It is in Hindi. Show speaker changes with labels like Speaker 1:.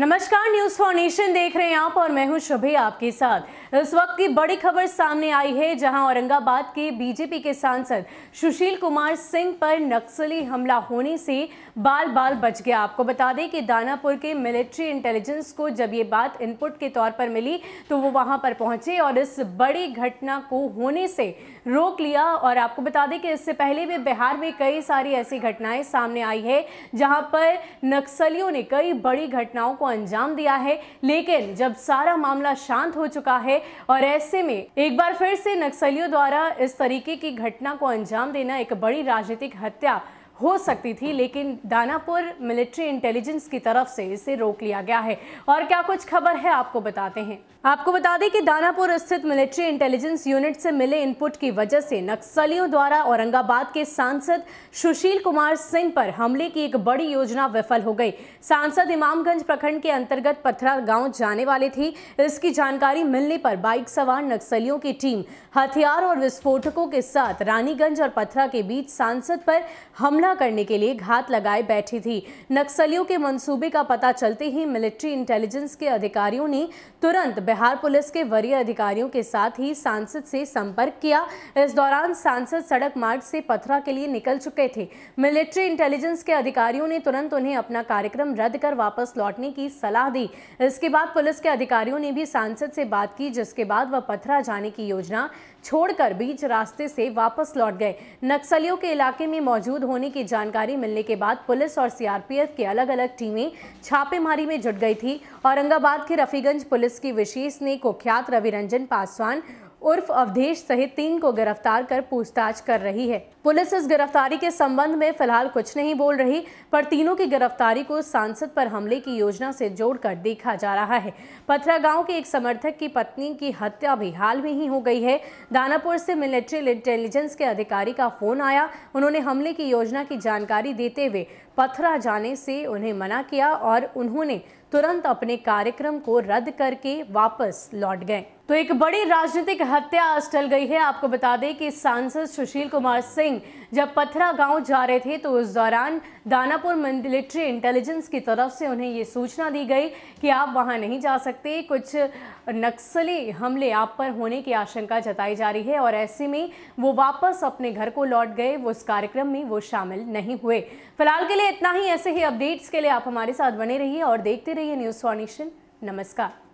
Speaker 1: नमस्कार न्यूज फाउंडेशन देख रहे हैं आप और मैं हूं शुभे आपके साथ इस वक्त की बड़ी खबर सामने आई है जहां औरंगाबाद के बीजेपी के सांसद सुशील कुमार सिंह पर नक्सली हमला होने से बाल बाल बच गया आपको बता दें कि दानापुर के मिलिट्री इंटेलिजेंस को जब ये बात इनपुट के तौर पर मिली तो वो वहां पर पहुंचे और इस बड़ी घटना को होने से रोक लिया और आपको बता दें कि इससे पहले भी बिहार में कई सारी ऐसी घटनाएं सामने आई है जहाँ पर नक्सलियों ने कई बड़ी घटनाओं को अंजाम दिया है लेकिन जब सारा मामला शांत हो चुका है और ऐसे में एक बार फिर से नक्सलियों द्वारा इस तरीके की घटना को अंजाम देना एक बड़ी राजनीतिक हत्या हो सकती थी लेकिन दानापुर मिलिट्री इंटेलिजेंस की तरफ से इसे रोक लिया गया है और क्या कुछ खबर है आपको बताते हैं आपको बता दें कि दानापुर स्थित मिलिट्री इंटेलिजेंस यूनिट से मिले इनपुट की वजह से नक्सलियों द्वारा औरंगाबाद के सांसद सुशील कुमार सिंह पर हमले की एक बड़ी योजना विफल हो गई सांसद इमामगंज प्रखंड के अंतर्गत पथरा गांव जाने वाले थी इसकी जानकारी मिलने पर बाइक सवार नक्सलियों की टीम हथियार और विस्फोटकों के साथ रानीगंज और पथरा के बीच सांसद पर हमला सामना करने के लिए घात लगाए बैठी थी नक्सलियों के मंसूबे का पता चलते ही मिलिट्री इंटेलिजेंस के अधिकारियों ने तुरंत बिहार पुलिस के वरीय अधिकारियों के साथ ही सांसद से संपर्क किया इस दौरान सांसद सड़क मार्ग से पथरा के लिए निकल चुके थे मिलिट्री इंटेलिजेंस के अधिकारियों ने तुरंत उन्हें अपना कार्यक्रम रद्द कर वापस लौटने की सलाह दी इसके बाद पुलिस के अधिकारियों ने भी सांसद से बात की जिसके बाद वह पथरा जाने की योजना छोड़कर बीच रास्ते से वापस लौट गए नक्सलियों के इलाके में मौजूद होने के की जानकारी मिलने के बाद पुलिस और सीआरपीएफ की अलग अलग टीमें छापेमारी में जुट गई थी औरंगाबाद के रफीगंज पुलिस की विशेष ने कुख्यात रविरंजन पासवान उर्फ अवधेश सहित तीन को गिरफ्तार कर पूछताछ कर रही है पुलिस इस गिरफ्तारी के संबंध में फिलहाल कुछ नहीं बोल रही पर तीनों की गिरफ्तारी को सांसद पर हमले की योजना से जोड़कर देखा जा रहा है पथरा गांव के एक समर्थक की पत्नी की हत्या भी हाल में ही हो गई है दानापुर से मिलिट्री इंटेलिजेंस के अधिकारी का फोन आया उन्होंने हमले की योजना की जानकारी देते हुए पथरा जाने से उन्हें मना किया और उन्होंने तुरंत अपने कार्यक्रम को रद्द करके वापस लौट गए तो एक बड़ी राजनीतिक हत्या टल गई है आपको बता दें कि सांसद सुशील कुमार सिंह जब पथरा गांव जा रहे थे तो उस दौरान दानापुर मिलिट्री इंटेलिजेंस की तरफ से उन्हें ये सूचना दी गई कि आप वहां नहीं जा सकते कुछ नक्सली हमले आप पर होने की आशंका जताई जा रही है और ऐसे में वो वापस अपने घर को लौट गए वो उस कार्यक्रम में वो शामिल नहीं हुए फिलहाल के लिए इतना ही ऐसे ही अपडेट्स के लिए आप हमारे साथ बने रहिए और देखते रहिए न्यूज़ फॉर नेशन नमस्कार